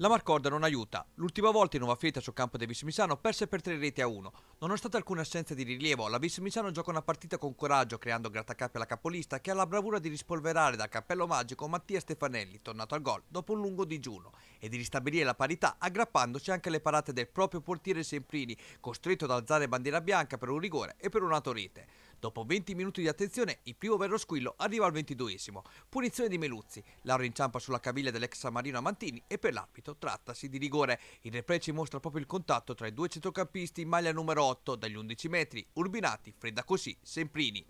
La Marcorda non aiuta. L'ultima volta in nuova fietta sul campo dei Vissimisano perse per 3 reti a 1. Nonostante alcune assenze di rilievo, la Vissimisano gioca una partita con coraggio, creando grattacapi alla capolista che ha la bravura di rispolverare dal cappello magico Mattia Stefanelli, tornato al gol dopo un lungo digiuno, e di ristabilire la parità aggrappandosi anche alle parate del proprio portiere Semprini, costretto ad alzare bandiera bianca per un rigore e per rete. Dopo 20 minuti di attenzione, il primo vero squillo arriva al 22esimo. Punizione di Meluzzi. Lauro inciampa sulla caviglia dell'ex Samarino Amantini e per l'arbitro trattasi di rigore. Il replay ci mostra proprio il contatto tra i due centrocampisti in maglia numero 8 dagli 11 metri, Urbinati, Fredda Così, Semprini.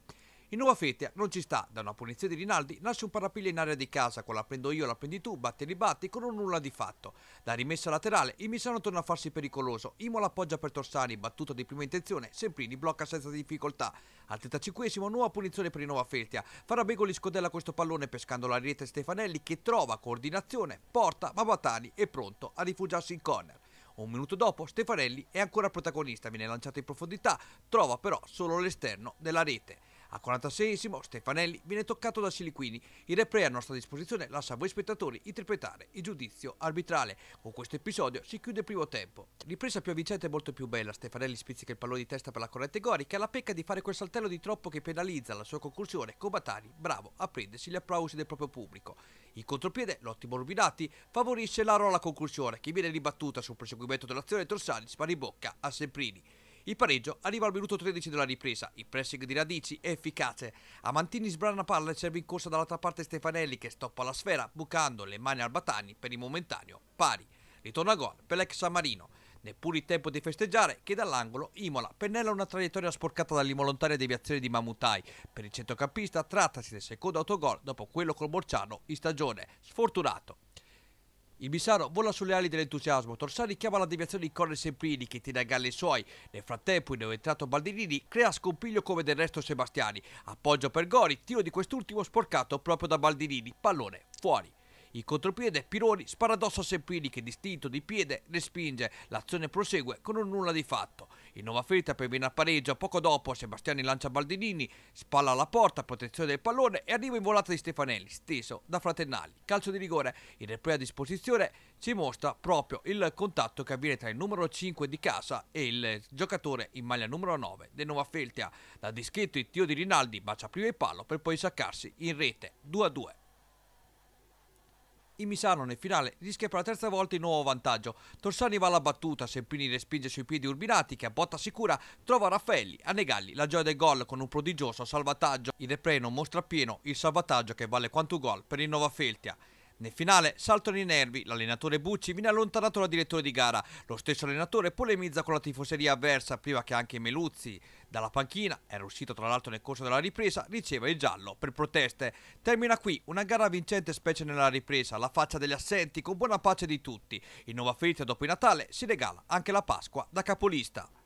In Nuova Fetia non ci sta, da una punizione di Rinaldi nasce un parapiglia in area di casa, con la prendo io, la prendi tu, batti e ribatti, con un nulla di fatto. Da rimessa laterale, il Misano torna a farsi pericoloso, Imola appoggia per Torsani, battuta di prima intenzione, Semprini blocca senza difficoltà. Al 35esimo nuova punizione per il Nuova Fetia, Farabegoli scodella questo pallone pescando la rete Stefanelli che trova coordinazione, porta, ma Batani è pronto a rifugiarsi in corner. Un minuto dopo Stefanelli è ancora protagonista, viene lanciato in profondità, trova però solo l'esterno della rete. Al 46esimo Stefanelli viene toccato da Siliquini. Il replay a nostra disposizione lascia a voi spettatori interpretare il giudizio arbitrale. Con questo episodio si chiude il primo tempo. Ripresa più avvincente e molto più bella. Stefanelli spizzica il pallone di testa per la corrente Gori che ha la pecca di fare quel saltello di troppo che penalizza la sua conclusione. Cobatari, bravo a prendersi gli applausi del proprio pubblico. Il contropiede l'ottimo Rubinati favorisce l'aro alla conclusione che viene ribattuta sul proseguimento dell'azione Torsalis ma bocca a Semprini. Il pareggio arriva al minuto 13 della ripresa, il pressing di Radici è efficace. Amantini sbrana palla e serve in corsa dall'altra parte Stefanelli che stoppa la sfera bucando le mani al Batani per il momentaneo pari. Ritorna gol per l'ex San Marino. Neppure il tempo di festeggiare che dall'angolo Imola pennella una traiettoria sporcata dall'involontaria deviazione di Mamutai. Per il centrocampista trattasi del secondo autogol dopo quello col Borciano in stagione. Sfortunato il Bissaro vola sulle ali dell'entusiasmo, Torsani chiama la deviazione di Corner Semprini che tira a galle i suoi. Nel frattempo il entrato Baldinini crea scompiglio come del resto Sebastiani. Appoggio per Gori, tiro di quest'ultimo sporcato proprio da Baldinini, pallone fuori. In contropiede Pironi spara addosso a Semprini che distinto di piede respinge. L'azione prosegue con un nulla di fatto. Il Novafrita perviene a pareggio, poco dopo Sebastiani lancia Baldinini, spalla alla porta, protezione del pallone e arriva in volata di Stefanelli, steso da Fratennali. Calcio di rigore, il replay a disposizione ci mostra proprio il contatto che avviene tra il numero 5 di casa e il giocatore in maglia numero 9 del Novafeltia. Da dischetto il tio di Rinaldi bacia prima il palo per poi saccarsi in rete 2-2. I Misano nel finale rischia per la terza volta il nuovo vantaggio. Torsani va alla battuta, Sempini respinge sui piedi Urbinati che a botta sicura trova Raffaelli a negargli la gioia del gol con un prodigioso salvataggio. Il replay non mostra pieno il salvataggio che vale quanto gol per il Nova Feltia. Nel finale saltano i nervi, l'allenatore Bucci viene allontanato dal direttore di gara, lo stesso allenatore polemizza con la tifoseria avversa prima che anche Meluzzi. Dalla panchina, era uscito tra l'altro nel corso della ripresa, riceva il giallo per proteste. Termina qui una gara vincente specie nella ripresa, la faccia degli assenti con buona pace di tutti. In Nuova ferito dopo il Natale si regala anche la Pasqua da capolista.